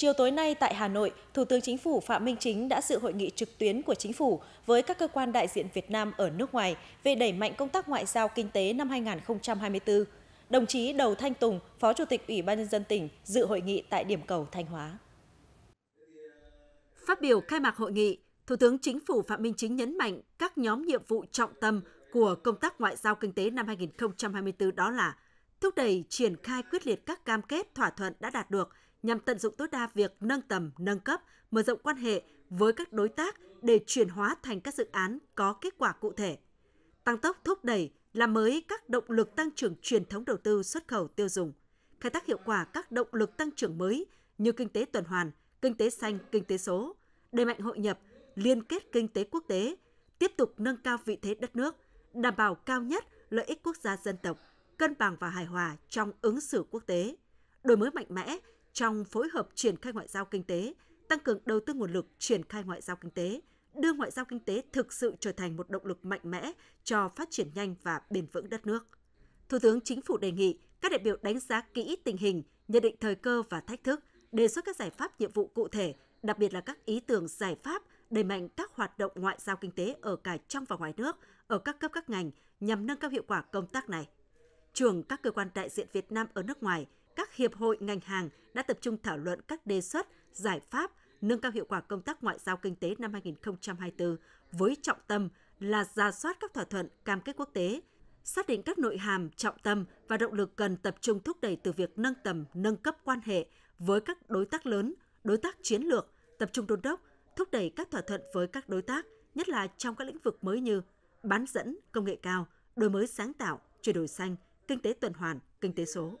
Chiều tối nay tại Hà Nội, Thủ tướng Chính phủ Phạm Minh Chính đã dự hội nghị trực tuyến của Chính phủ với các cơ quan đại diện Việt Nam ở nước ngoài về đẩy mạnh công tác ngoại giao kinh tế năm 2024. Đồng chí Đầu Thanh Tùng, Phó Chủ tịch Ủy ban nhân dân tỉnh dự hội nghị tại điểm cầu Thanh Hóa. Phát biểu khai mạc hội nghị, Thủ tướng Chính phủ Phạm Minh Chính nhấn mạnh các nhóm nhiệm vụ trọng tâm của công tác ngoại giao kinh tế năm 2024 đó là thúc đẩy triển khai quyết liệt các cam kết thỏa thuận đã đạt được – nhằm tận dụng tối đa việc nâng tầm, nâng cấp, mở rộng quan hệ với các đối tác để chuyển hóa thành các dự án có kết quả cụ thể. Tăng tốc thúc đẩy làm mới các động lực tăng trưởng truyền thống đầu tư xuất khẩu tiêu dùng, khai thác hiệu quả các động lực tăng trưởng mới như kinh tế tuần hoàn, kinh tế xanh, kinh tế số, đẩy mạnh hội nhập, liên kết kinh tế quốc tế, tiếp tục nâng cao vị thế đất nước, đảm bảo cao nhất lợi ích quốc gia dân tộc, cân bằng và hài hòa trong ứng xử quốc tế, đổi mới mạnh mẽ trong phối hợp triển khai ngoại giao kinh tế, tăng cường đầu tư nguồn lực triển khai ngoại giao kinh tế, đưa ngoại giao kinh tế thực sự trở thành một động lực mạnh mẽ cho phát triển nhanh và bền vững đất nước. Thủ tướng Chính phủ đề nghị các đại biểu đánh giá kỹ tình hình, nhận định thời cơ và thách thức, đề xuất các giải pháp nhiệm vụ cụ thể, đặc biệt là các ý tưởng giải pháp đẩy mạnh các hoạt động ngoại giao kinh tế ở cả trong và ngoài nước, ở các cấp các ngành nhằm nâng cao hiệu quả công tác này. Trưởng các cơ quan đại diện Việt Nam ở nước ngoài các hiệp hội ngành hàng đã tập trung thảo luận các đề xuất, giải pháp nâng cao hiệu quả công tác ngoại giao kinh tế năm 2024 với trọng tâm là ra soát các thỏa thuận cam kết quốc tế, xác định các nội hàm trọng tâm và động lực cần tập trung thúc đẩy từ việc nâng tầm, nâng cấp quan hệ với các đối tác lớn, đối tác chiến lược, tập trung đôn đốc, thúc đẩy các thỏa thuận với các đối tác, nhất là trong các lĩnh vực mới như bán dẫn, công nghệ cao, đổi mới sáng tạo, chuyển đổi xanh, kinh tế tuần hoàn, kinh tế số.